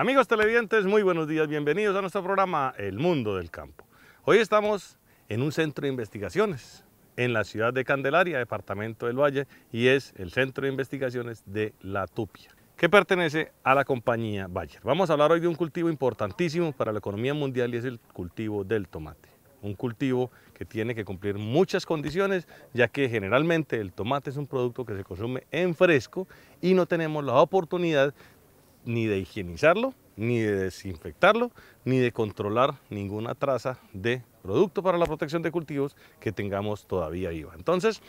Amigos televidentes, muy buenos días, bienvenidos a nuestro programa El Mundo del Campo. Hoy estamos en un centro de investigaciones en la ciudad de Candelaria, departamento del Valle, y es el Centro de Investigaciones de La Tupia, que pertenece a la compañía Bayer. Vamos a hablar hoy de un cultivo importantísimo para la economía mundial y es el cultivo del tomate. Un cultivo que tiene que cumplir muchas condiciones, ya que generalmente el tomate es un producto que se consume en fresco y no tenemos la oportunidad ni de higienizarlo, ni de desinfectarlo, ni de controlar ninguna traza de producto para la protección de cultivos que tengamos todavía viva. Entonces,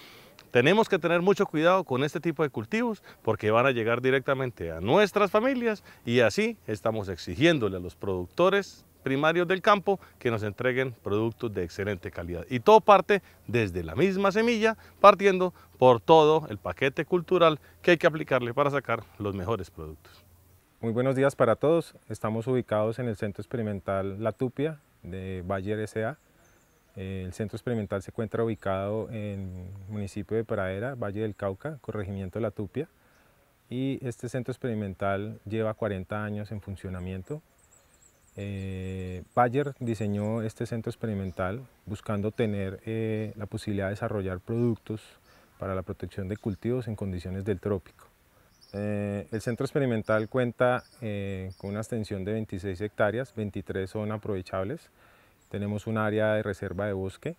tenemos que tener mucho cuidado con este tipo de cultivos porque van a llegar directamente a nuestras familias y así estamos exigiéndole a los productores primarios del campo que nos entreguen productos de excelente calidad. Y todo parte desde la misma semilla, partiendo por todo el paquete cultural que hay que aplicarle para sacar los mejores productos. Muy buenos días para todos. Estamos ubicados en el Centro Experimental La Tupia de Bayer S.A. El Centro Experimental se encuentra ubicado en el municipio de Pradera, Valle del Cauca, corregimiento de La Tupia. Y este centro experimental lleva 40 años en funcionamiento. Eh, Bayer diseñó este centro experimental buscando tener eh, la posibilidad de desarrollar productos para la protección de cultivos en condiciones del trópico. Eh, el centro experimental cuenta eh, con una extensión de 26 hectáreas, 23 son aprovechables. Tenemos un área de reserva de bosque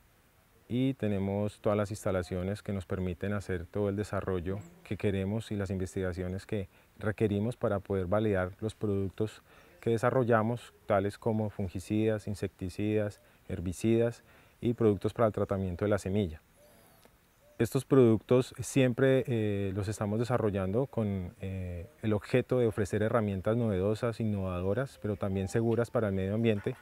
y tenemos todas las instalaciones que nos permiten hacer todo el desarrollo que queremos y las investigaciones que requerimos para poder validar los productos que desarrollamos, tales como fungicidas, insecticidas, herbicidas y productos para el tratamiento de la semilla. Estos productos siempre eh, los estamos desarrollando con eh, el objeto de ofrecer herramientas novedosas, innovadoras, pero también seguras para el medio ambiente,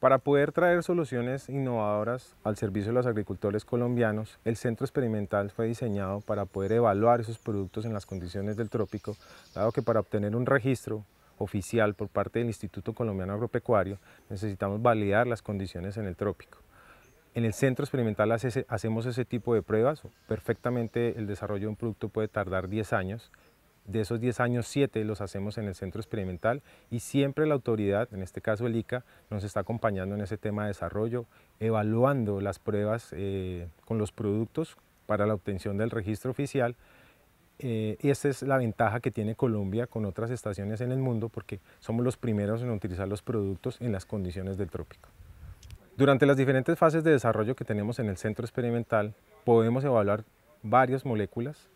para poder traer soluciones innovadoras al servicio de los agricultores colombianos, el centro experimental fue diseñado para poder evaluar esos productos en las condiciones del trópico, dado que para obtener un registro oficial por parte del Instituto Colombiano Agropecuario necesitamos validar las condiciones en el trópico. En el centro experimental hacemos ese tipo de pruebas. Perfectamente el desarrollo de un producto puede tardar 10 años. De esos 10 años, 7 los hacemos en el centro experimental y siempre la autoridad, en este caso el ICA, nos está acompañando en ese tema de desarrollo, evaluando las pruebas eh, con los productos para la obtención del registro oficial. Eh, esa es la ventaja que tiene Colombia con otras estaciones en el mundo porque somos los primeros en utilizar los productos en las condiciones del trópico. Durante las diferentes fases de desarrollo que tenemos en el centro experimental, podemos evaluar varias moléculas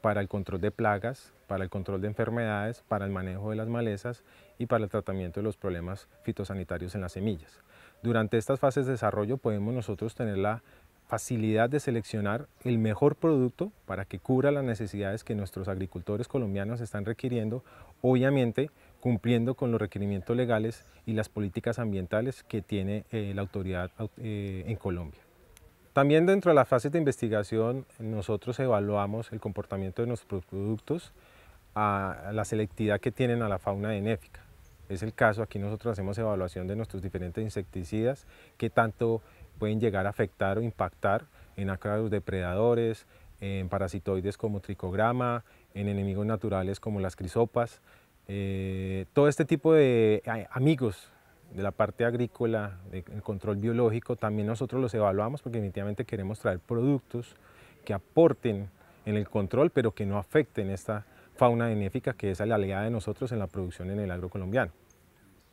para el control de plagas, para el control de enfermedades, para el manejo de las malezas y para el tratamiento de los problemas fitosanitarios en las semillas. Durante estas fases de desarrollo podemos nosotros tener la facilidad de seleccionar el mejor producto para que cubra las necesidades que nuestros agricultores colombianos están requiriendo, obviamente cumpliendo con los requerimientos legales y las políticas ambientales que tiene eh, la autoridad eh, en Colombia. También dentro de las fases de investigación nosotros evaluamos el comportamiento de nuestros productos a la selectividad que tienen a la fauna benéfica. Es el caso, aquí nosotros hacemos evaluación de nuestros diferentes insecticidas, que tanto pueden llegar a afectar o impactar en acaros depredadores, en parasitoides como tricograma, en enemigos naturales como las crisopas, eh, todo este tipo de eh, amigos de la parte agrícola, del control biológico, también nosotros los evaluamos porque definitivamente queremos traer productos que aporten en el control, pero que no afecten esta fauna benéfica que es la aliada de nosotros en la producción en el agro colombiano.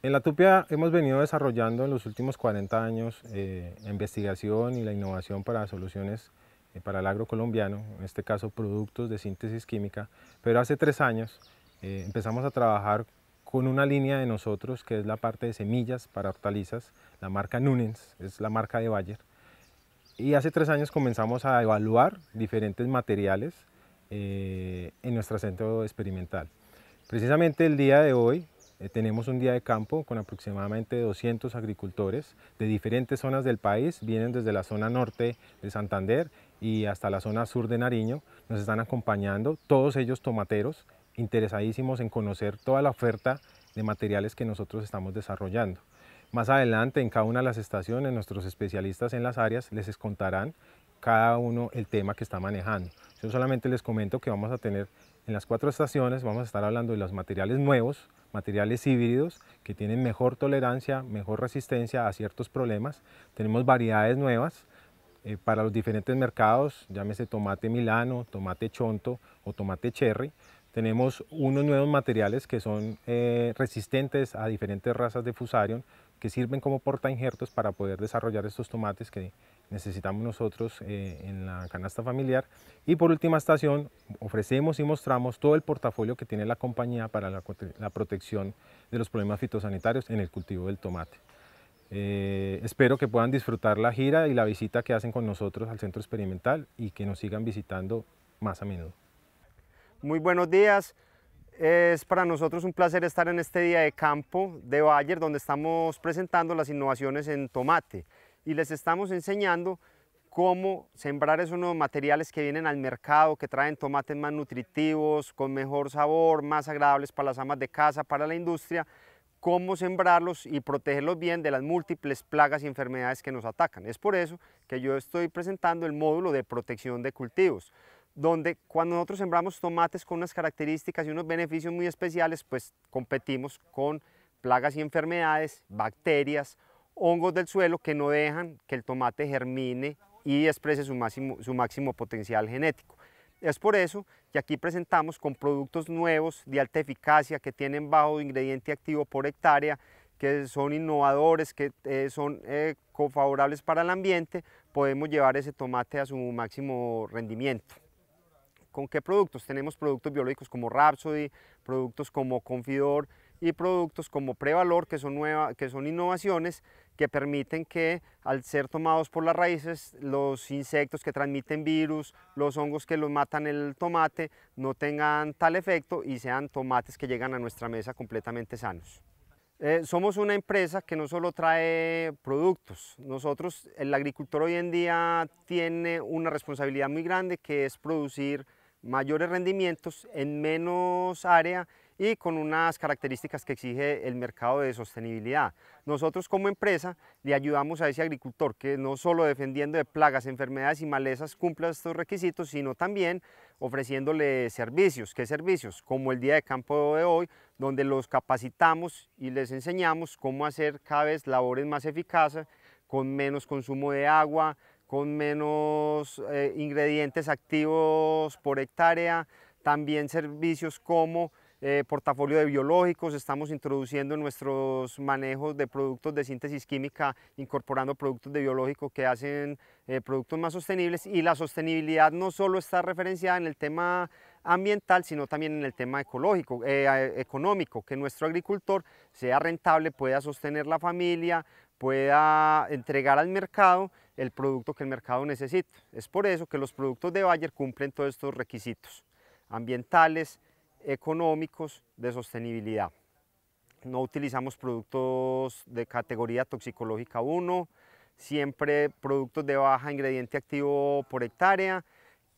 En la Tupia hemos venido desarrollando en los últimos 40 años eh, investigación y la innovación para soluciones para el agro colombiano, en este caso productos de síntesis química, pero hace tres años eh, empezamos a trabajar con una línea de nosotros que es la parte de semillas para hortalizas, la marca Nunens, es la marca de Bayer. Y hace tres años comenzamos a evaluar diferentes materiales eh, en nuestro centro experimental. Precisamente el día de hoy eh, tenemos un día de campo con aproximadamente 200 agricultores de diferentes zonas del país, vienen desde la zona norte de Santander y hasta la zona sur de Nariño, nos están acompañando, todos ellos tomateros, interesadísimos en conocer toda la oferta de materiales que nosotros estamos desarrollando. Más adelante en cada una de las estaciones nuestros especialistas en las áreas les contarán cada uno el tema que está manejando. Yo solamente les comento que vamos a tener en las cuatro estaciones, vamos a estar hablando de los materiales nuevos, materiales híbridos que tienen mejor tolerancia, mejor resistencia a ciertos problemas. Tenemos variedades nuevas eh, para los diferentes mercados, llámese tomate milano, tomate chonto o tomate cherry. Tenemos unos nuevos materiales que son eh, resistentes a diferentes razas de fusarium que sirven como porta injertos para poder desarrollar estos tomates que necesitamos nosotros eh, en la canasta familiar. Y por última estación, ofrecemos y mostramos todo el portafolio que tiene la compañía para la, protección de los problemas fitosanitarios en el cultivo del tomate. Eh, espero que puedan disfrutar la gira y la visita que hacen con nosotros al centro experimental y que nos sigan visitando más a menudo. Muy buenos días. Es para nosotros un placer estar en este día de campo de Bayer donde estamos presentando las innovaciones en tomate y les estamos enseñando cómo sembrar esos nuevos materiales que vienen al mercado, que traen tomates más nutritivos, con mejor sabor, más agradables para las amas de casa, para la industria, cómo sembrarlos y protegerlos bien de las múltiples plagas y enfermedades que nos atacan. Es por eso que yo estoy presentando el módulo de protección de cultivos donde cuando nosotros sembramos tomates con unas características y unos beneficios muy especiales, pues competimos con plagas y enfermedades, bacterias, hongos del suelo que no dejan que el tomate germine y exprese su máximo, potencial genético. Es por eso que aquí presentamos con productos nuevos de alta eficacia que tienen bajo ingrediente activo por hectárea, que son innovadores, que eh, son eh, favorables para el ambiente, podemos llevar ese tomate a su máximo rendimiento. ¿Con qué productos? Tenemos productos biológicos como Rhapsody, productos como Confidor y productos como Prevalor, que son, nuevas que son innovaciones que permiten que al ser tomados por las raíces, los insectos que transmiten virus, los hongos que los matan el tomate, no tengan tal efecto y sean tomates que llegan a nuestra mesa completamente sanos. Eh, somos una empresa que no solo trae productos, nosotros, el agricultor hoy en día tiene una responsabilidad muy grande que es producir mayores rendimientos en menos área y con unas características que exige el mercado de sostenibilidad. Nosotros como empresa le ayudamos a ese agricultor que no solo defendiendo de plagas, enfermedades y malezas cumpla estos requisitos, sino también ofreciéndole servicios. ¿Qué servicios? Como el día de campo de hoy, donde los capacitamos y les enseñamos cómo hacer cada vez labores más eficaces, con menos consumo de agua, con menos eh, ingredientes activos por hectárea, también servicios como eh, portafolio de biológicos, estamos introduciendo nuestros manejos de productos de síntesis química, incorporando productos de biológico que hacen eh, productos más sostenibles y la sostenibilidad no solo está referenciada en el tema ambiental, sino también en el tema ecológico, económico, que nuestro agricultor sea rentable, pueda sostener la familia, pueda entregar al mercado el producto que el mercado necesita. Es por eso que los productos de Bayer cumplen todos estos requisitos ambientales, económicos, de sostenibilidad. No utilizamos productos de categoría toxicológica 1, siempre productos de baja ingrediente activo por hectárea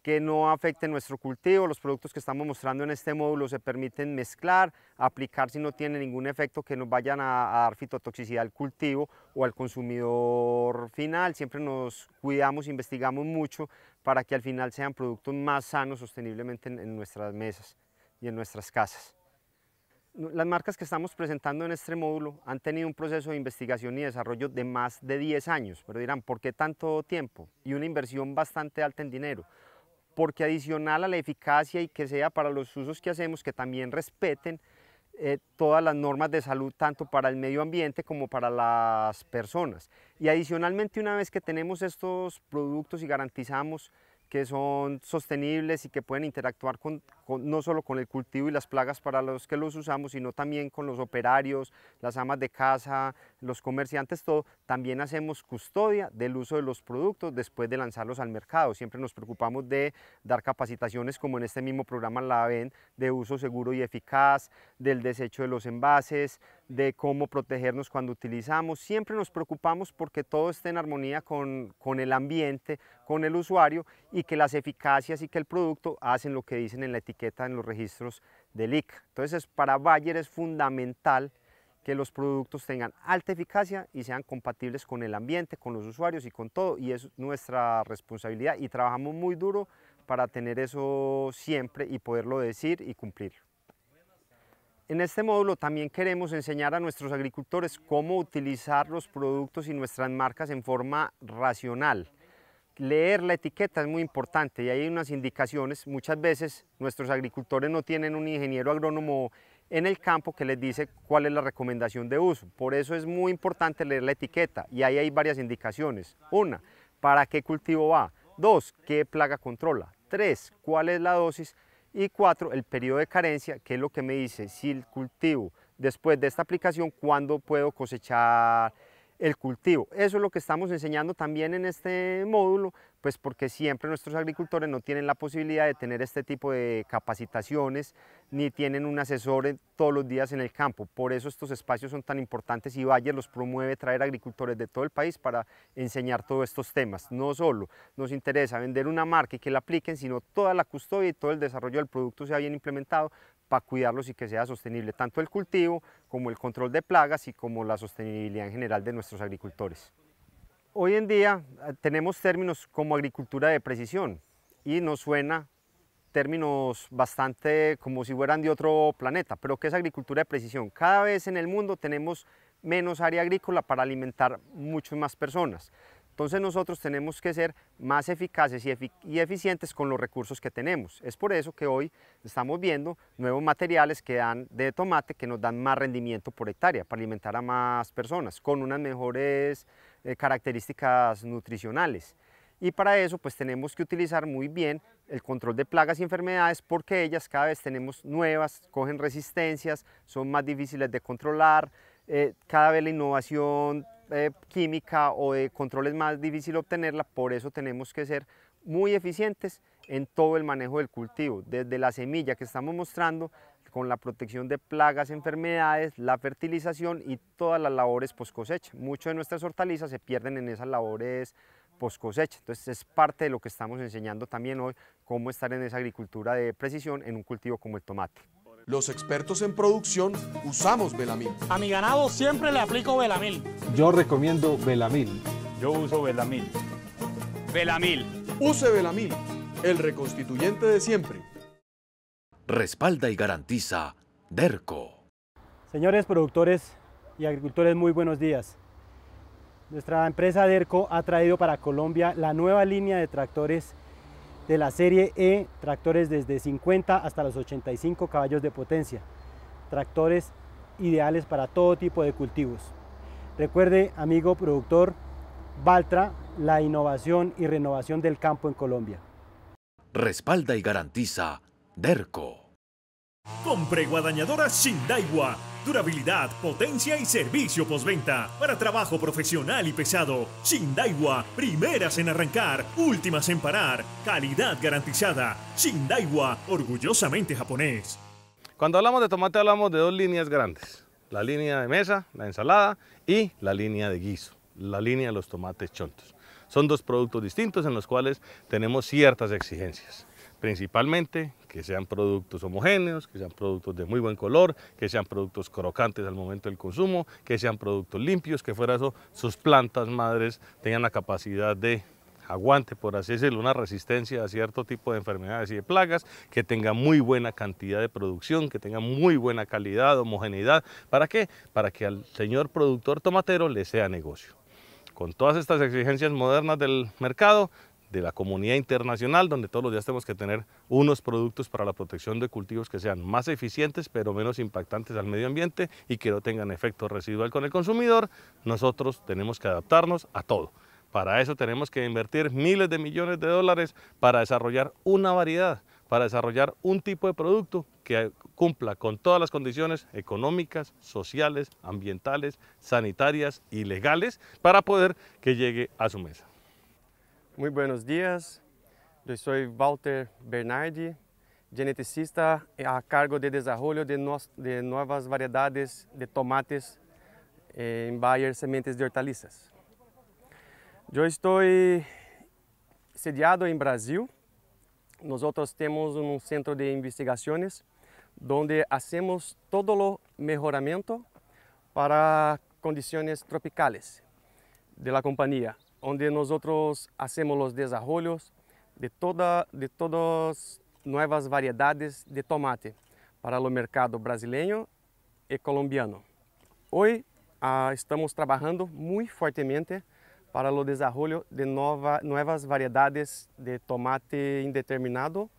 que no afecten nuestro cultivo. Los productos que estamos mostrando en este módulo se permiten mezclar, aplicar si no tiene ningún efecto que nos vayan a, dar fitotoxicidad al cultivo o al consumidor final. Siempre nos cuidamos, investigamos mucho para que al final sean productos más sanos sosteniblemente en, en nuestras mesas y en nuestras casas. Las marcas que estamos presentando en este módulo han tenido un proceso de investigación y desarrollo de más de 10 años, pero dirán, ¿por qué tanto tiempo? Y una inversión bastante alta en dinero porque adicional a la eficacia y que sea para los usos que hacemos, que también respeten eh, todas las normas de salud, tanto para el medio ambiente como para las personas. Y adicionalmente, una vez que tenemos estos productos y garantizamos que son sostenibles y que pueden interactuar con, no solo con el cultivo y las plagas para los que los usamos, sino también con los operarios, las amas de casa, los comerciantes, todo. También hacemos custodia del uso de los productos después de lanzarlos al mercado. Siempre nos preocupamos de dar capacitaciones, como en este mismo programa la ven, de uso seguro y eficaz, del desecho de los envases, de cómo protegernos cuando utilizamos. Siempre nos preocupamos porque todo esté en armonía con, el ambiente, con el usuario y que las eficacias y que el producto hacen lo que dicen en la etiqueta en los registros del ICA. Entonces para Bayer es fundamental que los productos tengan alta eficacia y sean compatibles con el ambiente, con los usuarios y con todo. Y es nuestra responsabilidad y trabajamos muy duro para tener eso siempre y poderlo decir y cumplirlo. En este módulo también queremos enseñar a nuestros agricultores cómo utilizar los productos y nuestras marcas en forma racional. Leer la etiqueta es muy importante y hay unas indicaciones. Muchas veces nuestros agricultores no tienen un ingeniero agrónomo en el campo que les dice cuál es la recomendación de uso. Por eso es muy importante leer la etiqueta y ahí hay varias indicaciones. Una, ¿para qué cultivo va? Dos, ¿qué plaga controla? Tres, ¿cuál es la dosis? Y cuatro, el periodo de carencia, que es lo que me dice si el cultivo después de esta aplicación, cuándo puedo cosechar el cultivo. Eso es lo que estamos enseñando también en este módulo, pues porque siempre nuestros agricultores no tienen la posibilidad de tener este tipo de capacitaciones, ni tienen un asesor todos los días en el campo. Por eso estos espacios son tan importantes y valle los promueve traer agricultores de todo el país para enseñar todos estos temas. No solo nos interesa vender una marca y que la apliquen, sino toda la custodia y todo el desarrollo del producto sea bien implementado para cuidarlos y que sea sostenible tanto el cultivo como el control de plagas y como la sostenibilidad en general de nuestros agricultores. Hoy en día eh, tenemos términos como agricultura de precisión y nos suena términos bastante como si fueran de otro planeta, pero ¿qué es agricultura de precisión? Cada vez en el mundo tenemos menos área agrícola para alimentar muchas más personas. Entonces nosotros tenemos que ser más eficaces y, eficientes con los recursos que tenemos. Es por eso que hoy estamos viendo nuevos materiales que dan de tomate que nos dan más rendimiento por hectárea para alimentar a más personas con unas mejores eh, características nutricionales. Y para eso pues tenemos que utilizar muy bien el control de plagas y enfermedades porque ellas cada vez tenemos nuevas, cogen resistencias, son más difíciles de controlar, eh, cada vez la innovación eh, química o de control es más difícil obtenerla, por eso tenemos que ser muy eficientes en todo el manejo del cultivo, desde la semilla que estamos mostrando, con la protección de plagas, enfermedades, la fertilización y todas las labores post cosecha. Muchas de nuestras hortalizas se pierden en esas labores post cosecha, entonces es parte de lo que estamos enseñando también hoy, cómo estar en esa agricultura de precisión en un cultivo como el tomate. Los expertos en producción usamos Belamil. A mi ganado siempre le aplico Belamil. Yo recomiendo Belamil. Yo uso Belamil. Belamil. Use Belamil, el reconstituyente de siempre. Respalda y garantiza DERCO. Señores productores y agricultores, muy buenos días. Nuestra empresa DERCO ha traído para Colombia la nueva línea de tractores de la serie E, tractores desde 50 hasta los 85 caballos de potencia, tractores ideales para todo tipo de cultivos. Recuerde, amigo productor, Valtra, la innovación y renovación del campo en Colombia. Respalda y garantiza DERCO. Compre guadañadora Shindaigua durabilidad, potencia y servicio postventa. Para trabajo profesional y pesado, Shindaiwa, primeras en arrancar, últimas en parar, calidad garantizada. Shindaiwa, orgullosamente japonés. Cuando hablamos de tomate hablamos de dos líneas grandes, la línea de mesa, la ensalada y la línea de guiso, la línea de los tomates chontos. Son dos productos distintos en los cuales tenemos ciertas exigencias principalmente que sean productos homogéneos, que sean productos de muy buen color, que sean productos crocantes al momento del consumo, que sean productos limpios, que fuera eso, sus plantas madres tengan la capacidad de aguante, por así decirlo, una resistencia a cierto tipo de enfermedades y de plagas, que tenga muy buena cantidad de producción, que tenga muy buena calidad, homogeneidad. ¿Para qué? Para que al señor productor tomatero le sea negocio. Con todas estas exigencias modernas del mercado, de la comunidad internacional, donde todos los días tenemos que tener unos productos para la protección de cultivos que sean más eficientes, pero menos impactantes al medio ambiente y que no tengan efecto residual con el consumidor, nosotros tenemos que adaptarnos a todo. Para eso tenemos que invertir miles de millones de dólares para desarrollar una variedad, para desarrollar un tipo de producto que cumpla con todas las condiciones económicas, sociales, ambientales, sanitarias y legales para poder que llegue a su mesa. Muito buenos dias. Eu sou Walter Bernardi, geneticista eh, a cargo de desenvolvimento de, novas variedades de tomates em eh, Bayer Sementes de Hortaliças. Eu estou sediado em Brasil. Nós temos um centro de investigações onde fazemos todo o melhoramento para condições tropicais da companhia onde outros hacemos os desarrollos de toda de todas novas variedades de tomate para o mercado brasileiro e colombiano. Hoje ah, estamos trabalhando muito fortemente para o desenvolvimento de nova, novas variedades de tomate indeterminado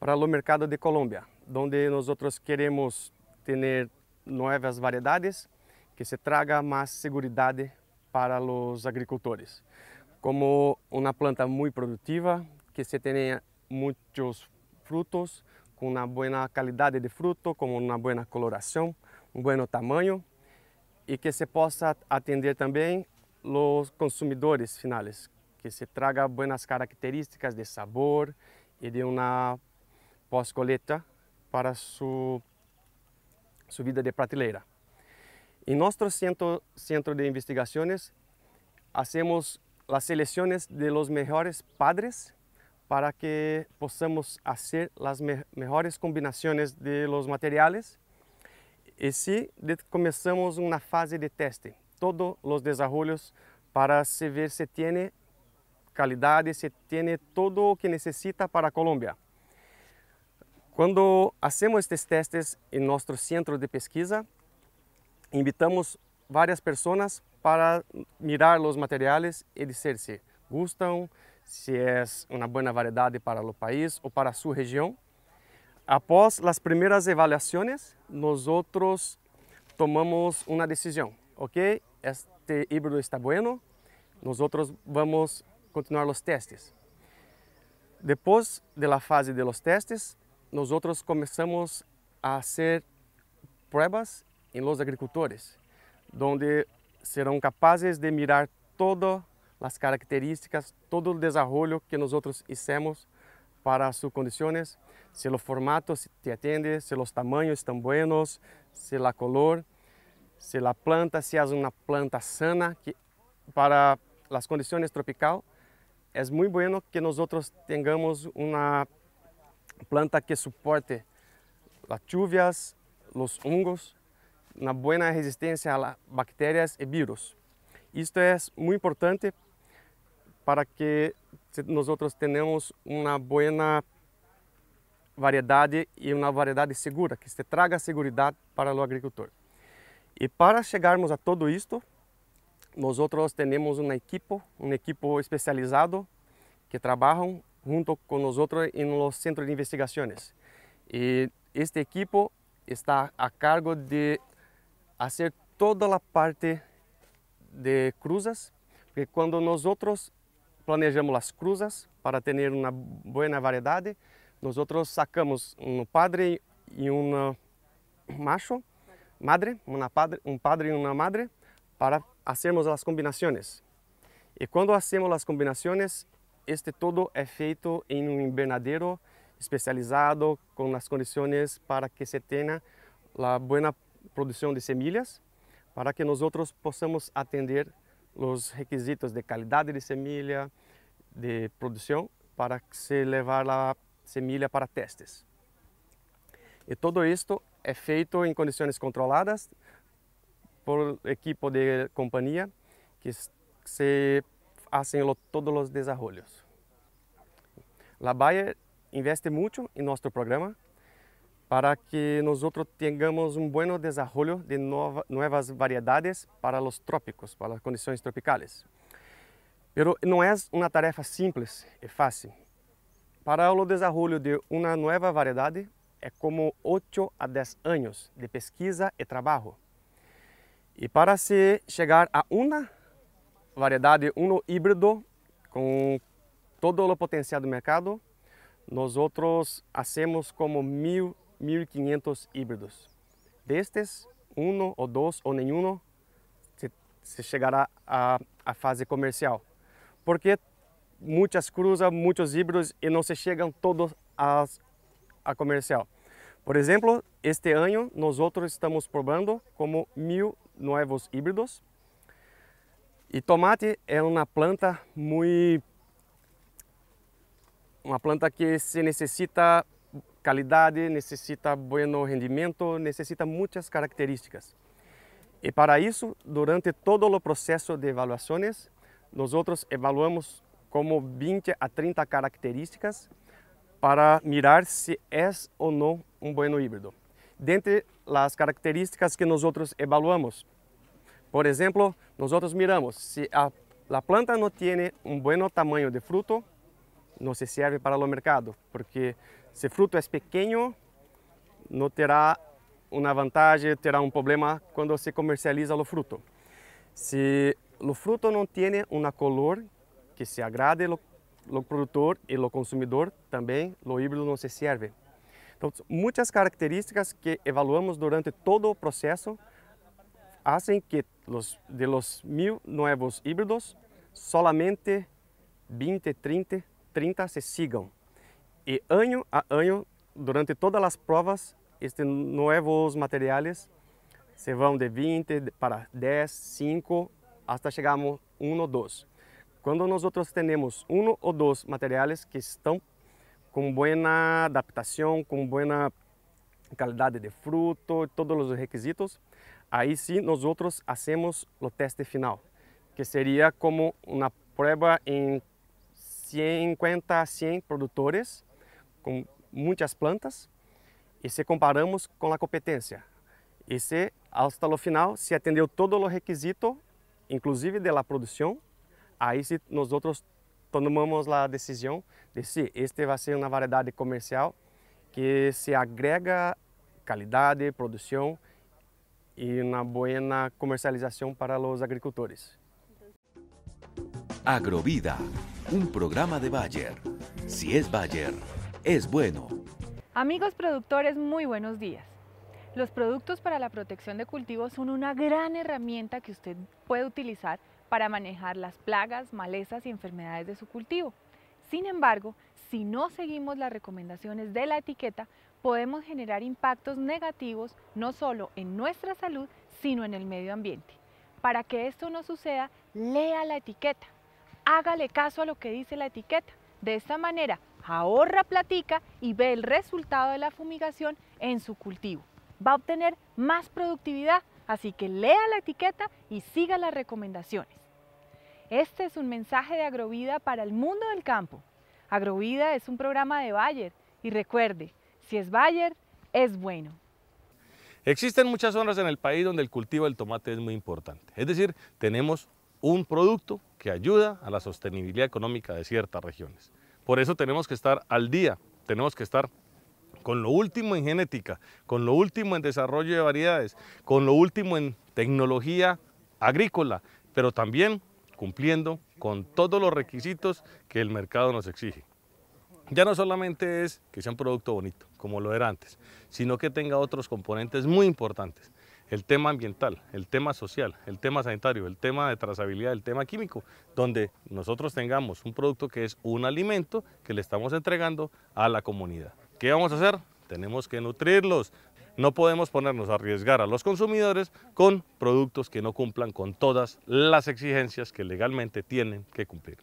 para o mercado de Colômbia, onde nós queremos ter novas variedades que se traga mais segurança para os agricultores. Como uma planta muito produtiva, que se tem muitos frutos, com uma boa qualidade de fruto, com uma boa coloração, um bom tamanho e que se possa atender também os consumidores finais, que se traga boas características de sabor e de uma pós-coleta para sua, sua vida de prateleira. Em nosso centro, centro de investigações, hacemos as seleções de los melhores padres para que possamos fazer as me melhores combinações de los materiales. E si sí, começamos uma fase de teste, todos os desarrollos para ver se tem qualidade, se tem todo o que necessita para Colombia. Colômbia. Quando fazemos estes testes em nosso centro de pesquisa, Invitamos várias pessoas para mirar os materiais e dizer se gostam, se é uma boa variedade para o país ou para sua região. Após as primeiras avaliações, nós outros tomamos uma decisão. Ok, este híbrido está bueno. Nós outros vamos continuar os testes. Depois da fase de los testes, nós outros começamos a fazer provas em Los Agricultores, onde serão capazes de mirar todas as características, todo o desenvolvimento que nós fizemos para suas condições, se o formato te atende, se os tamanhos estão buenos, se a color, se a planta, se é uma planta sana, que para as condições tropical é muito bueno que nós tenhamos uma planta que suporte as chuvas, os hongos na boa resistência a bactérias e vírus. Isto é muito importante para que nós outros tenhamos uma boa variedade e uma variedade segura, que se traga segurança para o agricultor. E para chegarmos a todo isto, nós outros temos um equipo, um equipo especializado que trabalham junto com nós outros em los centros de investigaciones. E este equipo está a cargo de fazer toda a parte de cruzas, porque quando nós outros planejamos as cruzas para ter uma boa variedade, nós outros sacamos um padre e um macho, madre, uma padre, um padre e uma madre, para fazermos as combinações. E quando hacemos as combinações, este todo é feito em um invernadero especializado com as condições para que se tenha a boa produção de semillas para que nós outros possamos atender os requisitos de qualidade de semilha, de produção, para se levar a semilha para testes. E tudo isto é feito em condições controladas por equipe de companhia que se fazem todos os desarrollos. a Bayer investe muito em nosso programa para que nós tenhamos um bom desenvolvimento de novas variedades para os trópicos, para as condições tropicais. Mas não é uma tarefa simples e fácil. Para o desenvolvimento de uma nova variedade, é como 8 a 10 anos de pesquisa e trabalho. E para se chegar a uma variedade, um híbrido, com todo o potencial do mercado, nós outros fazemos como mil 1.500 híbridos. Destes, um ou dois ou nenhum se, se chegará à, à fase comercial. Porque muitas cruzam muitos híbridos e não se chegam todos às, à comercial. Por exemplo, este ano nós outros estamos probando como mil novos híbridos. E tomate é uma planta muito uma planta que se necessita calidade, necessita bom rendimento, necessita muitas características. E para isso, durante todo o processo de avaliações, nós outros evaluamos como 20 a 30 características para mirar se é ou não um bueno híbrido. Dentre as características que nós outros evaluamos, por exemplo, nós outros miramos se a, a planta não tem um bom tamanho de fruto, não se serve para o mercado, porque se fruto é pequeno, não terá uma vantagem, terá um problema quando se comercializa o fruto. Se o fruto não tem uma cor que se agrade o produtor e o consumidor, também o híbrido não se serve. Então, muitas características que evaluamos durante todo o processo fazem que los, de los mil novos híbridos, solamente 20, 30, 30 se sigam. E ano a ano, durante todas as provas, estes novos materiais se vão de 20 para 10, 5, até chegarmos 1 ou 2. Quando nós temos um ou dois materiais que estão com boa adaptação, com boa qualidade de fruto, todos os requisitos, aí sim nós fazemos o teste final, que seria como uma prova em 50 a 100 produtores com muitas plantas e se comparamos com a competência. E se, até o final, se atendeu todo o requisito, inclusive de produção, aí se nós tomamos a decisão de se este vai ser uma variedade comercial que se agrega qualidade, produção e uma boa comercialização para os agricultores. Agrovida, um programa de Bayer. Se si é Bayer, es bueno. Amigos productores, muy buenos días. Los productos para la protección de cultivos son una gran herramienta que usted puede utilizar para manejar las plagas, malezas y enfermedades de su cultivo. Sin embargo, si no seguimos las recomendaciones de la etiqueta, podemos generar impactos negativos no solo en nuestra salud, sino en el medio ambiente. Para que esto no suceda, lea la etiqueta. Hágale caso a lo que dice la etiqueta. De esta manera, ahorra platica y ve el resultado de la fumigación en su cultivo. Va a obtener más productividad, así que lea la etiqueta y siga las recomendaciones. Este es un mensaje de Agrovida para el mundo del campo. Agrovida es un programa de Bayer y recuerde, si es Bayer, es bueno. Existen muchas zonas en el país donde el cultivo del tomate es muy importante. Es decir, tenemos un producto que ayuda a la sostenibilidad económica de ciertas regiones. Por eso tenemos que estar al día, tenemos que estar con lo último en genética, con lo último en desarrollo de variedades, con lo último en tecnología agrícola, pero también cumpliendo con todos los requisitos que el mercado nos exige. Ya no solamente es que sea un producto bonito, como lo era antes, sino que tenga otros componentes muy importantes el tema ambiental, el tema social, el tema sanitario, el tema de trazabilidad, el tema químico, donde nosotros tengamos un producto que es un alimento que le estamos entregando a la comunidad. ¿Qué vamos a hacer? Tenemos que nutrirlos. No podemos ponernos a arriesgar a los consumidores con productos que no cumplan con todas las exigencias que legalmente tienen que cumplir.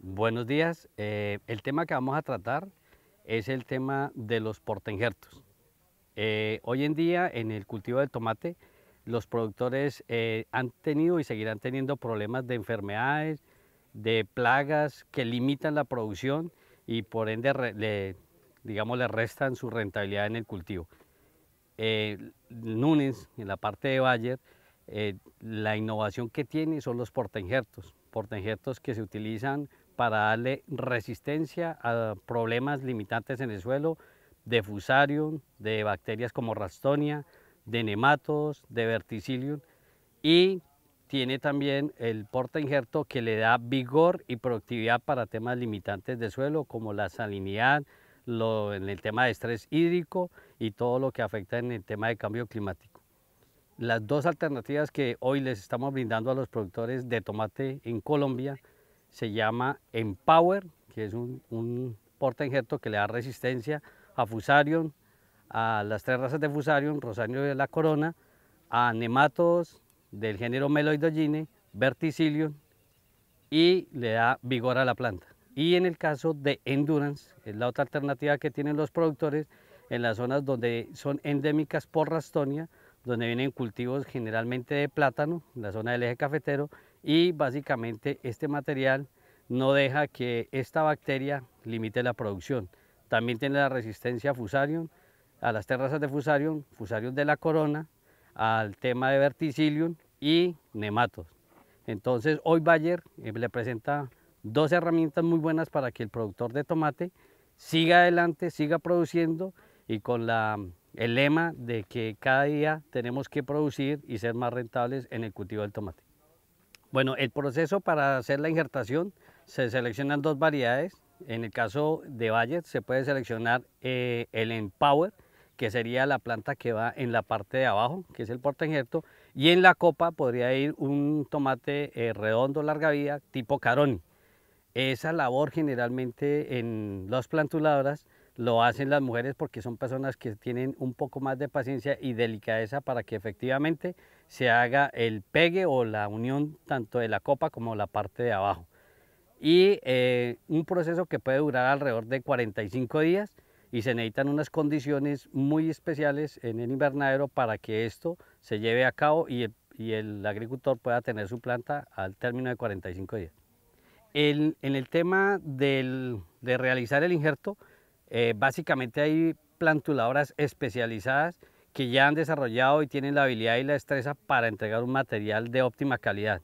Buenos días. Eh, el tema que vamos a tratar es el tema de los portengertos. Eh, hoy en día en el cultivo del tomate los productores eh, han tenido y seguirán teniendo problemas de enfermedades, de plagas que limitan la producción y por ende le, digamos, le restan su rentabilidad en el cultivo. Eh, Núñez, Nunes, en la parte de Bayer, la innovación que tiene son los portainjertos, portainjertos que se utilizan para darle resistencia a problemas limitantes en el suelo, de fusarium, de bacterias como rastonia, de nematodos, de verticillium y tiene también el porta injerto que le da vigor y productividad para temas limitantes de suelo como la salinidad, lo, en el tema de estrés hídrico y todo lo que afecta en el tema de cambio climático. Las dos alternativas que hoy les estamos brindando a los productores de tomate en Colombia se llama Empower, que es un, un porta injerto que le da resistencia a Fusarium, a las tres razas de Fusarium, Rosario de la Corona, a nematodos del género Meloidogine, Verticillium y le da vigor a la planta. Y en el caso de Endurance, es la otra alternativa que tienen los productores en las zonas donde son endémicas por Rastonia, donde vienen cultivos generalmente de plátano, en la zona del eje cafetero, y básicamente este material no deja que esta bacteria limite la producción. También tiene la resistencia a Fusarium, a las terrazas de Fusarium, Fusarium de la corona, al tema de Verticillium y nematos. Entonces hoy Bayer eh, le presenta dos herramientas muy buenas para que el productor de tomate siga adelante, siga produciendo y con el lema de que cada día tenemos que producir y ser más rentables en el cultivo del tomate. Bueno, el proceso para hacer la injertación se seleccionan dos variedades, en el caso de Bayer se puede seleccionar eh, el Empower, que sería la planta que va en la parte de abajo, que es el porte injerto, y en la copa podría ir un tomate eh, redondo, larga vida, tipo caroni. Esa labor generalmente en las plantuladoras lo hacen las mujeres porque son personas que tienen un poco más de paciencia y delicadeza para que efectivamente se haga el pegue o la unión tanto de la copa como la parte de abajo y eh, un proceso que puede durar alrededor de 45 días y se necesitan unas condiciones muy especiales en el invernadero para que esto se lleve a cabo y el, agricultor pueda tener su planta al término de 45 días. en el tema de realizar el injerto, eh, básicamente hay plantuladoras especializadas que ya han desarrollado y tienen la habilidad y la destreza para entregar un material de óptima calidad.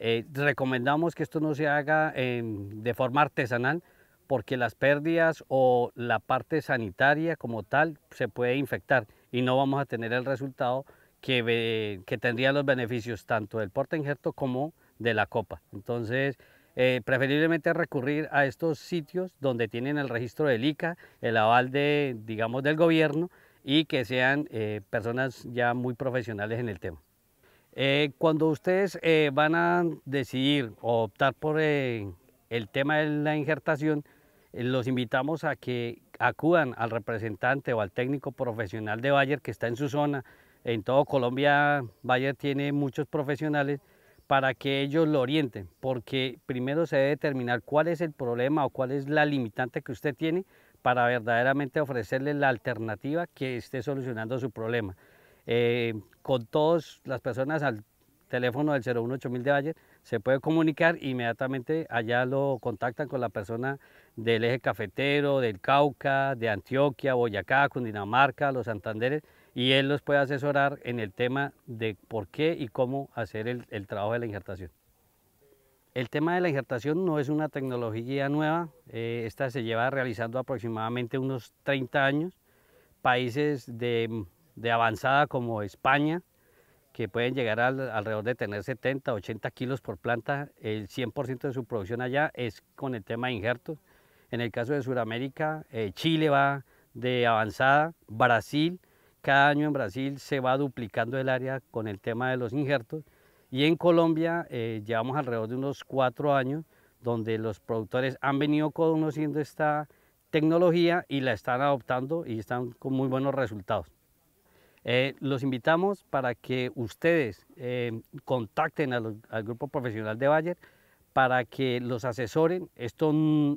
Eh, recomendamos que esto no se haga em, de forma artesanal porque las pérdidas o la parte sanitaria como tal se puede infectar y no vamos a tener el resultado que, que tendría los beneficios tanto del porte injerto como de la copa. Entonces, eh, preferiblemente recurrir a estos sitios donde tienen el registro del ICA, el aval de, digamos, del gobierno y que sean eh, personas ya muy profesionales en el tema. Eh, cuando ustedes eh, van a decidir o optar por eh, el tema de la injertación, los invitamos a que acudan al representante o al técnico profesional de Bayer que está en su zona. En todo Colombia, Bayer tiene muchos profesionales para que ellos lo orienten, porque primero se debe determinar cuál es el problema o cuál es la limitante que usted tiene para verdaderamente ofrecerle la alternativa que esté solucionando su problema. Eh, con todas las personas al teléfono del 018000 de Valle se puede comunicar inmediatamente allá lo contactan con la persona del eje cafetero, del Cauca, de Antioquia, Boyacá, Cundinamarca, los Santanderes y él los puede asesorar en el tema de por qué y cómo hacer el, trabajo de la injertación. El tema de la injertación no es una tecnología nueva, eh, esta se lleva realizando aproximadamente unos 30 años. Países de de avanzada como España, que pueden llegar alrededor de tener 70, 80 kilos por planta. El 100% de su producción allá es con el tema de injertos. En el caso de Sudamérica, eh, Chile va de avanzada, Brasil, cada año en Brasil se va duplicando el área con el tema de los injertos. Y en Colombia eh, llevamos alrededor de unos cuatro años donde los productores han venido conociendo esta tecnología y la están adoptando y están con muy buenos resultados. Eh, los invitamos para que ustedes eh, contacten al grupo profesional de Bayer para que los asesoren. Esto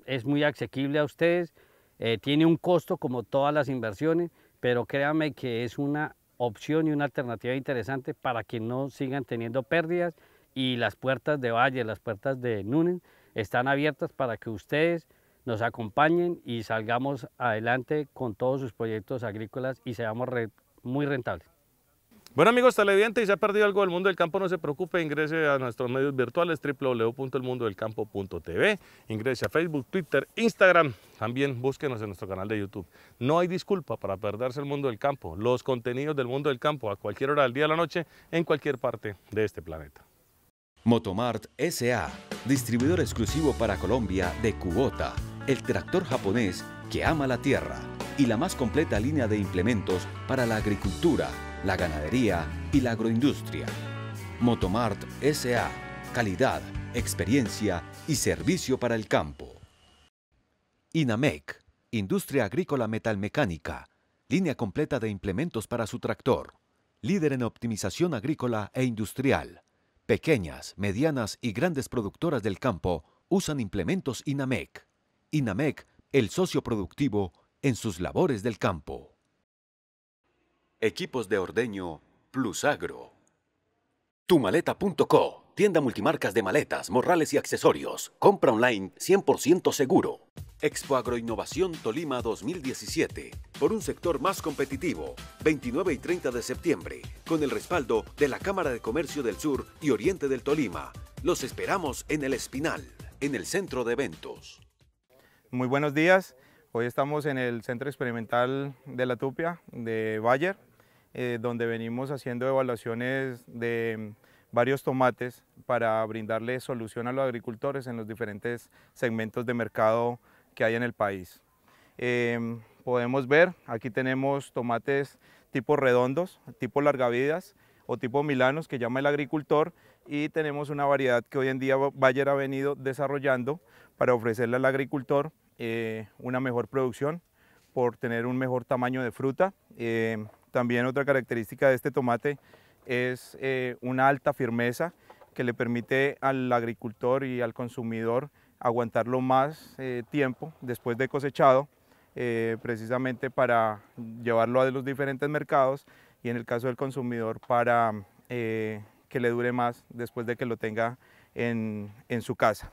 es muy asequible a ustedes, eh, tiene un costo como todas las inversiones, pero créanme que es una opción y una alternativa interesante para que no sigan teniendo pérdidas y las puertas de Valle, las puertas de Núñez están abiertas para que ustedes nos acompañen y salgamos adelante con todos sus proyectos agrícolas y seamos muy rentable. Bueno amigos televidentes, y se ha perdido algo del mundo del campo, no se preocupe, ingrese a nuestros medios virtuales www.elmundodelcampo.tv, ingrese a Facebook, Twitter, Instagram, también búsquenos en nuestro canal de YouTube. No hay disculpa para perderse el mundo del campo, los contenidos del mundo del campo a cualquier hora del día o la noche, en cualquier parte de este planeta. Motomart SA, distribuidor exclusivo para Colombia de Kubota, el tractor japonés que ama la tierra y la más completa línea de implementos para la agricultura, la ganadería y la agroindustria. Motomart SA, calidad, experiencia y servicio para el campo. INAMEC, Industria Agrícola Metalmecánica, línea completa de implementos para su tractor, líder en optimización agrícola e industrial. Pequeñas, medianas y grandes productoras del campo usan implementos INAMEC. INAMEC, el socio productivo en sus labores del campo. Equipos de ordeño Plusagro. Tumaleta.co, tienda multimarcas de maletas, morrales y accesorios. Compra online 100% seguro. Expo Agroinnovación Tolima 2017, por un sector más competitivo, 29 y 30 de septiembre, con el respaldo de la Cámara de Comercio del Sur y Oriente del Tolima. Los esperamos en el Espinal, en el centro de eventos. Muy buenos días. Hoy estamos en el Centro Experimental de la Tupia de Bayer, eh, donde venimos haciendo evaluaciones de varios tomates para brindarle solución a los agricultores en los diferentes segmentos de mercado que hay en el país. Em, podemos ver, aquí tenemos tomates tipo redondos, tipo largavidas o tipo milanos que llama el agricultor y tenemos una variedad que hoy en día Bayer ha venido desarrollando para ofrecerle al agricultor eh, una mejor producción por tener un mejor tamaño de fruta. Eh, también otra característica de este tomate es eh, una alta firmeza que le permite al agricultor y al consumidor aguantarlo más tiempo después de cosechado, precisamente para llevarlo a los diferentes mercados y en el caso del consumidor para que le dure más después de que lo tenga en su casa.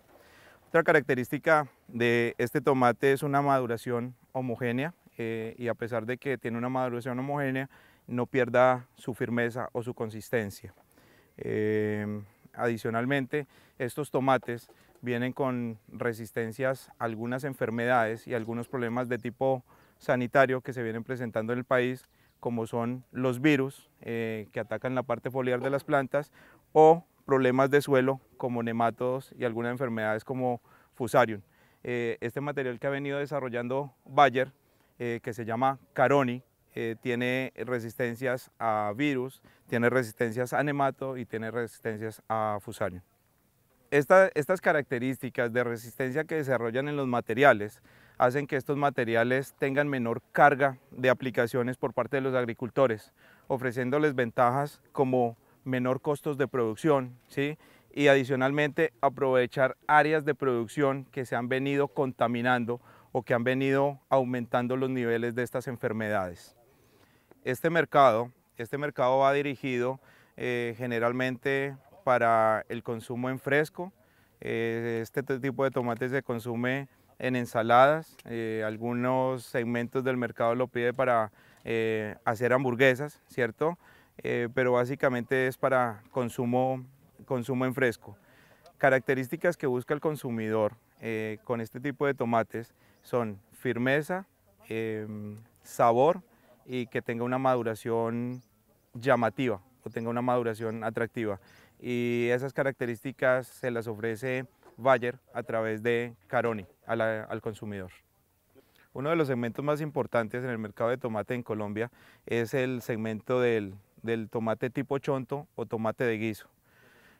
Otra característica de este tomate es una maduración homogénea eh, y a pesar de que tiene una maduración homogénea, no pierda su firmeza o su consistencia. Em, adicionalmente, estos tomates vienen con resistencias a algunas enfermedades y algunos problemas de tipo sanitario que se vienen presentando en el país, como son los virus eh, que atacan la parte foliar de las plantas o problemas de suelo como nematodos y algunas enfermedades como fusarium. Eh, este material que ha venido desarrollando Bayer, eh, que se llama Caroni, eh, tiene resistencias a virus, tiene resistencias a nemato y tiene resistencias a fusarium. estas características de resistencia que desarrollan en los materiales hacen que estos materiales tengan menor carga de aplicaciones por parte de los agricultores, ofreciéndoles ventajas como menor costos de producción, ¿sí? y adicionalmente aprovechar áreas de producción que se han venido contaminando o que han venido aumentando los niveles de estas enfermedades. Este mercado, este mercado va dirigido eh, generalmente para el consumo en fresco. Eh, este tipo de tomate se consume en ensaladas, eh, algunos segmentos del mercado lo pide para hacer hamburguesas, ¿cierto? Eh, pero básicamente es para consumo, consumo en fresco. Características que busca el consumidor eh, con este tipo de tomates son firmeza, eh, sabor y que tenga una maduración llamativa o tenga una maduración atractiva. Y esas características se las ofrece Bayer a través de Caroni al consumidor. Uno de los segmentos más importantes en el mercado de tomate en Colombia es el segmento del del tomate tipo chonto o tomate de guiso.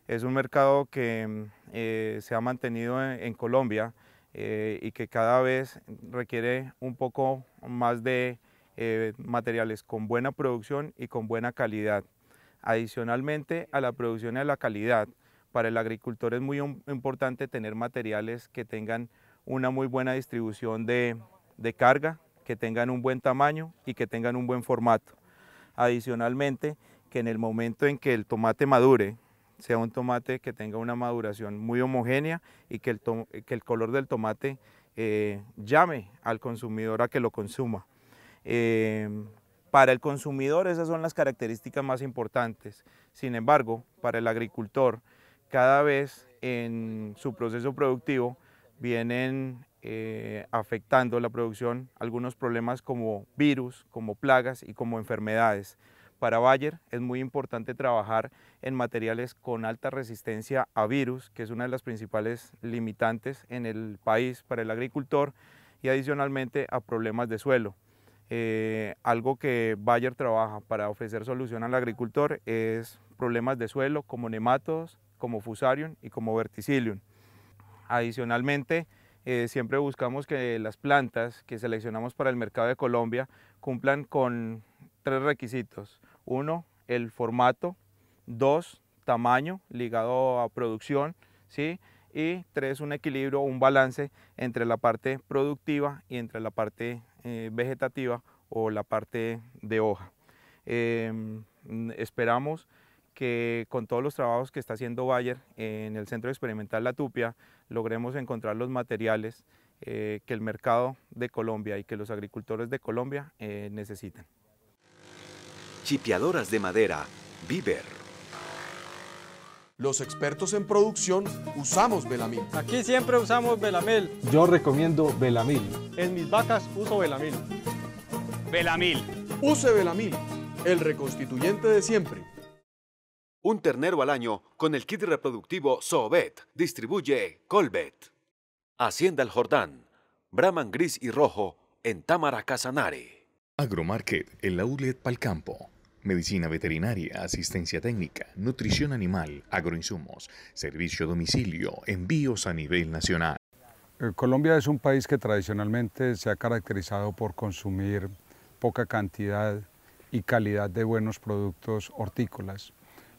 Es un mercado que mm, eh, se ha mantenido en, Colombia eh, y que cada vez requiere un poco más de eh, materiales con buena producción y con buena calidad. Adicionalmente a la producción y a la calidad, para el agricultor es muy importante tener materiales que tengan una muy buena distribución de carga, que tengan un buen tamaño y que tengan un buen formato. Adicionalmente, que en el momento en que el tomate madure, sea un tomate que tenga una maduración muy homogénea y que el, que el color del tomate eh, llame al consumidor a que lo consuma. Em, para el consumidor esas son las características más importantes. Sin embargo, para el agricultor, cada vez en su proceso productivo vienen eh, afectando la producción algunos problemas como virus, como plagas y como enfermedades. Para Bayer es muy importante trabajar en materiales con alta resistencia a virus, que es una de las principales limitantes en el país para el agricultor, y adicionalmente a problemas de suelo. Eh, algo que Bayer trabaja para ofrecer solución al agricultor es problemas de suelo como nematodos, como fusarium y como verticillium. Adicionalmente, eh, siempre buscamos que las plantas que seleccionamos para el mercado de Colombia cumplan con tres requisitos. Uno, el formato. Dos, tamaño ligado a producción. ¿sí? Y tres, un equilibrio, un balance entre la parte productiva y entre la parte eh, vegetativa o la parte de hoja. Em, esperamos que con todos los trabajos que está haciendo Bayer en el Centro Experimental La Tupia, logremos encontrar los materiales eh, que el mercado de Colombia y que los agricultores de Colombia eh, necesitan. Chipeadoras de madera, Viver. Los expertos en producción usamos Belamil. Aquí siempre usamos Belamil. Yo recomiendo Belamil. En mis vacas uso Belamil. Belamil. Use Belamil, el reconstituyente de siempre un ternero al año con el kit reproductivo Sovet, distribuye Colbet. Hacienda El Jordán, Brahman Gris y Rojo en Támara Casanare. Agromarket, el outlet ULED campo. Medicina veterinaria, asistencia técnica, nutrición animal, agroinsumos, servicio domicilio, envíos a nivel nacional. Eh, Colombia es un país que tradicionalmente se ha caracterizado por consumir poca cantidad y calidad de buenos productos hortícolas.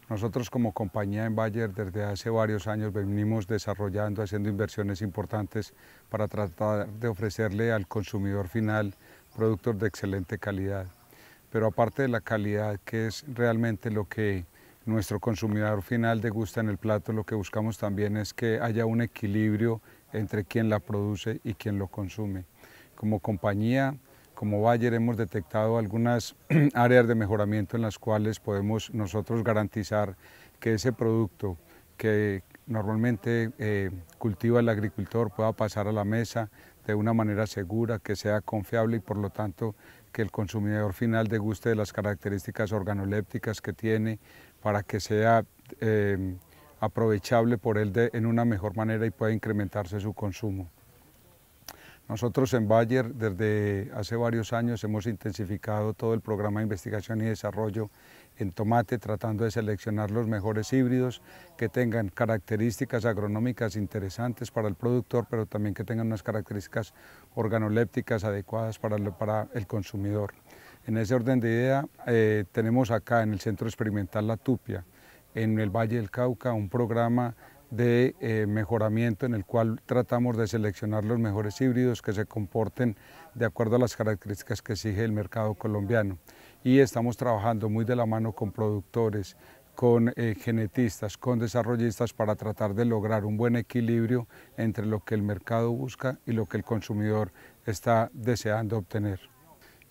Nosotros como compañía en Bayer desde hace varios años venimos desarrollando, haciendo inversiones importantes para tratar de ofrecerle al consumidor final productos de excelente calidad. Pero aparte de la calidad, que es realmente lo que nuestro consumidor final degusta en el plato, lo que buscamos también es que haya un equilibrio entre quien la produce y quien lo consume. Como compañía como Bayer hemos detectado algunas áreas de mejoramiento en las cuales podemos nosotros garantizar que ese producto que normalmente eh, cultiva el agricultor pueda pasar a la mesa de una manera segura, que sea confiable y por lo tanto que el consumidor final deguste de las características organolépticas que tiene para que sea eh, aprovechable por él en una mejor manera y pueda incrementarse su consumo. Nosotros en Bayer desde hace varios años hemos intensificado todo el programa de investigación y desarrollo en tomate tratando de seleccionar los mejores híbridos que tengan características agronómicas interesantes para el productor, pero también que tengan unas características organolépticas adecuadas para el, consumidor. En ese orden de idea eh, tenemos acá en el Centro Experimental La Tupia, en el Valle del Cauca, un programa de eh, mejoramiento en el cual tratamos de seleccionar los mejores híbridos que se comporten de acuerdo a las características que exige el mercado colombiano. Y estamos trabajando muy de la mano con productores, con eh, genetistas, con desarrollistas para tratar de lograr un buen equilibrio entre lo que el mercado busca y lo que el consumidor está deseando obtener.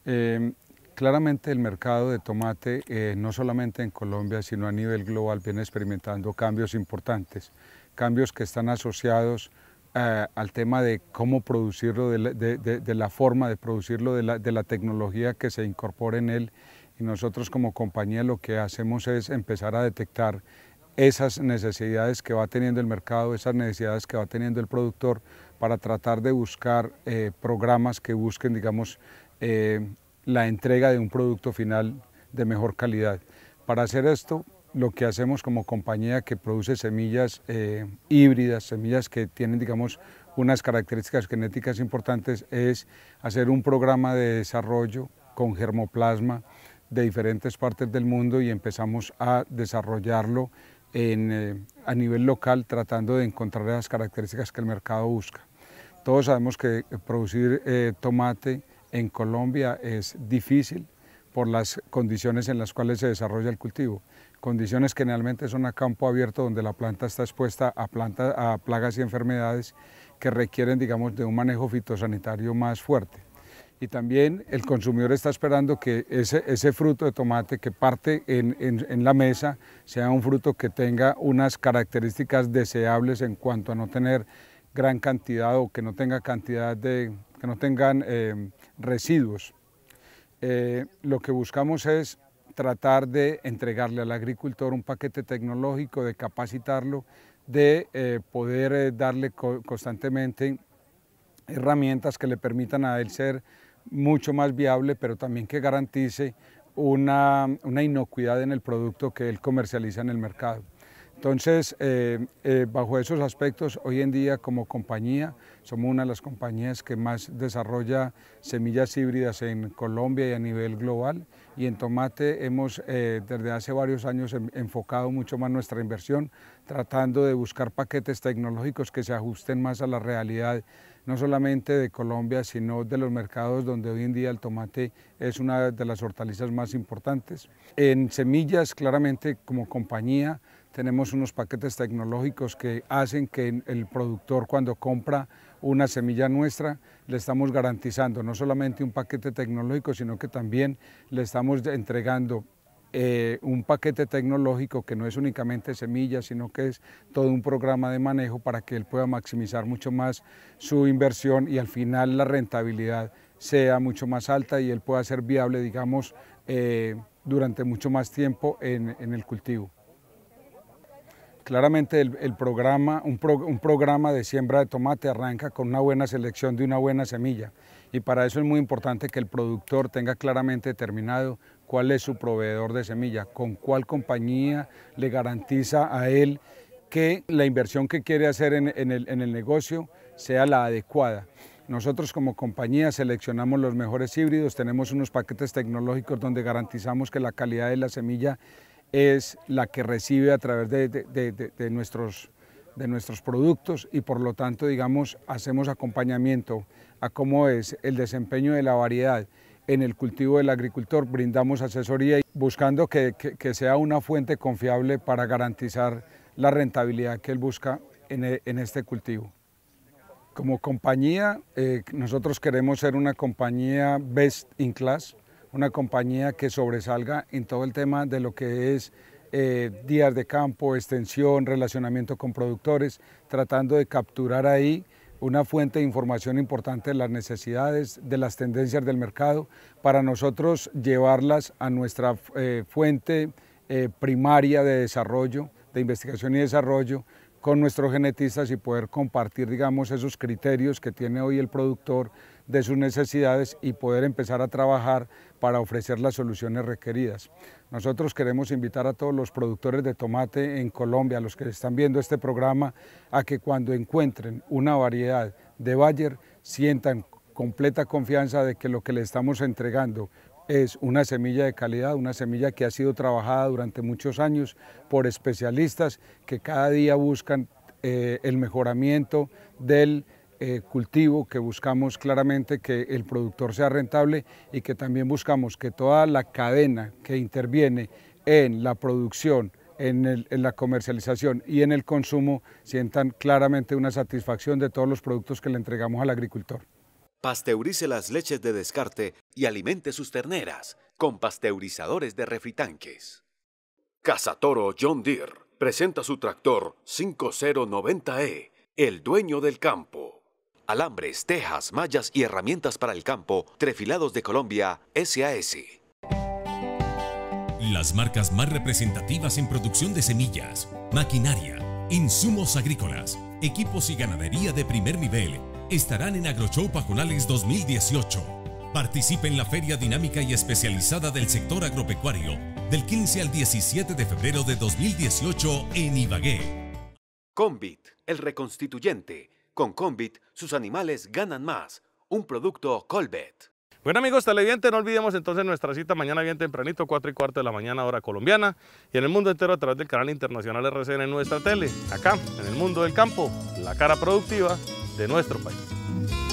Eh, Claramente el mercado de tomate, eh, no solamente en Colombia, sino a nivel global, viene experimentando cambios importantes, cambios que están asociados eh, al tema de cómo producirlo, de la, forma de producirlo, de la, tecnología que se incorpora en él. Y nosotros como compañía lo que hacemos es empezar a detectar esas necesidades que va teniendo el mercado, esas necesidades que va teniendo el productor, para tratar de buscar eh, programas que busquen, digamos, la entrega de un producto final de mejor calidad. Para hacer esto, lo que hacemos como compañía que produce semillas eh, híbridas, semillas que tienen, digamos, unas características genéticas importantes, es hacer un programa de desarrollo con germoplasma de diferentes partes del mundo y empezamos a desarrollarlo eh, a nivel local tratando de encontrar las características que el mercado busca. Todos sabemos que producir eh, tomate en Colombia es difícil por las condiciones en las cuales se desarrolla el cultivo. Condiciones que generalmente son a campo abierto donde la planta está expuesta a, a plagas y enfermedades que requieren, digamos, de un manejo fitosanitario más fuerte. Y también el consumidor está esperando que ese, fruto de tomate que parte en la mesa sea un fruto que tenga unas características deseables en cuanto a no tener gran cantidad o que no tenga cantidad de que no tengan eh, residuos. Eh, lo que buscamos es tratar de entregarle al agricultor un paquete tecnológico, de capacitarlo, de eh, poder darle constantemente herramientas que le permitan a él ser mucho más viable, pero también que garantice una inocuidad en el producto que él comercializa en el mercado. Entonces, eh, eh, bajo esos aspectos, hoy en día como compañía, somos una de las compañías que más desarrolla semillas híbridas en Colombia y a nivel global. Y en tomate hemos eh, desde hace varios años enfocado mucho más nuestra inversión, tratando de buscar paquetes tecnológicos que se ajusten más a la realidad no solamente de Colombia, sino de los mercados donde hoy en día el tomate es una de las hortalizas más importantes. En semillas, claramente como compañía, tenemos unos paquetes tecnológicos que hacen que el productor cuando compra una semilla nuestra, le estamos garantizando no solamente un paquete tecnológico, sino que también le estamos entregando eh, un paquete tecnológico que no es únicamente semillas, sino que es todo un programa de manejo para que él pueda maximizar mucho más su inversión y al final la rentabilidad sea mucho más alta y él pueda ser viable, digamos, eh, durante mucho más tiempo en el cultivo. Claramente el, programa, un, programa de siembra de tomate arranca con una buena selección de una buena semilla y para eso es muy importante que el productor tenga claramente determinado cuál es su proveedor de semilla, con cuál compañía le garantiza a él que la inversión que quiere hacer el, en el negocio sea la adecuada. Nosotros como compañía seleccionamos los mejores híbridos, tenemos unos paquetes tecnológicos donde garantizamos que la calidad de la semilla es la que recibe a través de, nuestros, productos y por lo tanto, digamos, hacemos acompañamiento a cómo es el desempeño de la variedad en el cultivo del agricultor, brindamos asesoría buscando que, que, sea una fuente confiable para garantizar la rentabilidad que él busca en, e, este cultivo. Como compañía, eh, nosotros queremos ser una compañía best in class, una compañía que sobresalga en todo el tema de lo que es eh, días de campo, extensión, relacionamiento con productores, tratando de capturar ahí una fuente de información importante de las necesidades, de las tendencias del mercado, para nosotros llevarlas a nuestra eh, fuente eh, primaria de desarrollo, de investigación y desarrollo, con nuestros genetistas y poder compartir, digamos, esos criterios que tiene hoy el productor de sus necesidades y poder empezar a trabajar para ofrecer las soluciones requeridas. Nosotros queremos invitar a todos los productores de tomate en Colombia, a los que están viendo este programa, a que cuando encuentren una variedad de Bayer sientan completa confianza de que lo que le estamos entregando es una semilla de calidad, una semilla que ha sido trabajada durante muchos años por especialistas que cada día buscan eh, el mejoramiento del eh, cultivo, que buscamos claramente que el productor sea rentable y que también buscamos que toda la cadena que interviene en la producción, en, la comercialización y en el consumo sientan claramente una satisfacción de todos los productos que le entregamos al agricultor. Pasteurice las leches de descarte y alimente sus terneras con pasteurizadores de refritanques. Casatoro John Deere presenta su tractor 5090E, el dueño del campo. Alambres, tejas, mallas y herramientas para el campo, Trefilados de Colombia, SAS. Las marcas más representativas en producción de semillas, maquinaria, insumos agrícolas, equipos y ganadería de primer nivel estarán en AgroShow Pajonales 2018. Participe en la feria dinámica y especializada del sector agropecuario del 15 al 17 de febrero de 2018 en Ibagué. Convit, el reconstituyente con Convit, sus animales ganan más. Un producto Colbet. Bueno amigos televidente, no olvidemos entonces nuestra cita mañana bien tempranito, 4 y cuarto de la mañana hora colombiana y en el mundo entero a través del canal internacional RCN en nuestra tele, acá en el mundo del campo, la cara productiva de nuestro país.